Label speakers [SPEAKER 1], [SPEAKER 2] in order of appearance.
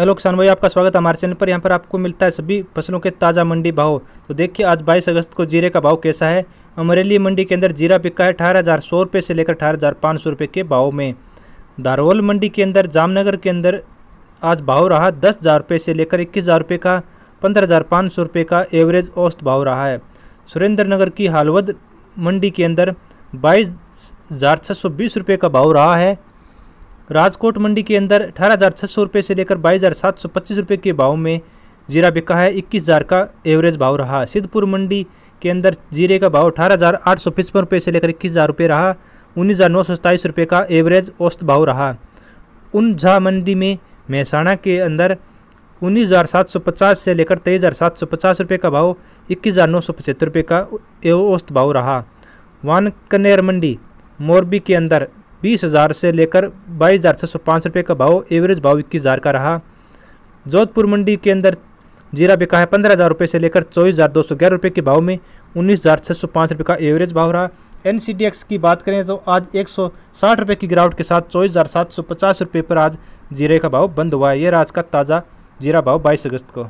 [SPEAKER 1] hello किसान भाई आपका स्वागत है हमारे चैनल पर यहाँ पर आपको मिलता है सभी फसलों के ताज़ा मंडी भाव तो देखिए आज 22 अगस्त को जीरे का भाव कैसा है अमरेली मंडी के अंदर जीरा बिका है अठारह हज़ार सौ रुपये से लेकर अठारह हज़ार पाँच सौ रुपये के भाव में धारोल मंडी के अंदर जामनगर के अंदर आज भाव रहा दस हज़ार रुपये से लेकर इक्कीस हज़ार रुपये का पंद्रह हज़ार पाँच सौ रुपये का एवरेज औस्त भाव रहा है सुरेंद्र नगर की हालवद मंडी के अंदर बाईस हज़ार छः सौ बीस रुपये का भाव रहा है राजकोट मंडी के अंदर अठारह हज़ार छः सौ रुपये से लेकर बाईस हज़ार सात सौ पच्चीस रुपये के भाव में जीरा बिका है इक्कीस हज़ार का एवरेज भाव रहा सिद्धपुर मंडी के अंदर जीरे का भाव अठारह हज़ार आठ सौ पचपन रुपये से लेकर इक्कीस हज़ार रुपये रहा उन्नीस हज़ार नौ सौ सत्ताईस रुपये का एवरेज औसत भाव रहा उन झा मंडी में मेहसाणा के अंदर उन्नीस हज़ार सात सौ पचास से लेकर तेईस हज़ार सात सौ पचास रुपये का भाव इक्कीस हज़ार नौ सौ पचहत्तर रुपये का औसत भाव रहा वानकनेर मंडी मोरबी के अंदर बीस हज़ार से लेकर बाईस हज़ार छः सौ पाँच रुपये का भाव एवरेज भाव इक्कीस हज़ार का रहा जोधपुर मंडी के अंदर जीरा बिका है पंद्रह हज़ार रुपये से लेकर चौबीस हज़ार दो सौ ग्यारह रुपये के भाव में उन्नीस हज़ार छः सौ पाँच रुपये का एवरेज भाव रहा एन सी डी एक्स की बात करें तो आज एक सौ साठ रुपये की गिरावट के साथ चौबीस हज़ार सात सौ पचास रुपये पर आज जीरे का भाव बंद हुआ है ये आज का ताज़ा जीरा भाव बाईस अगस्त को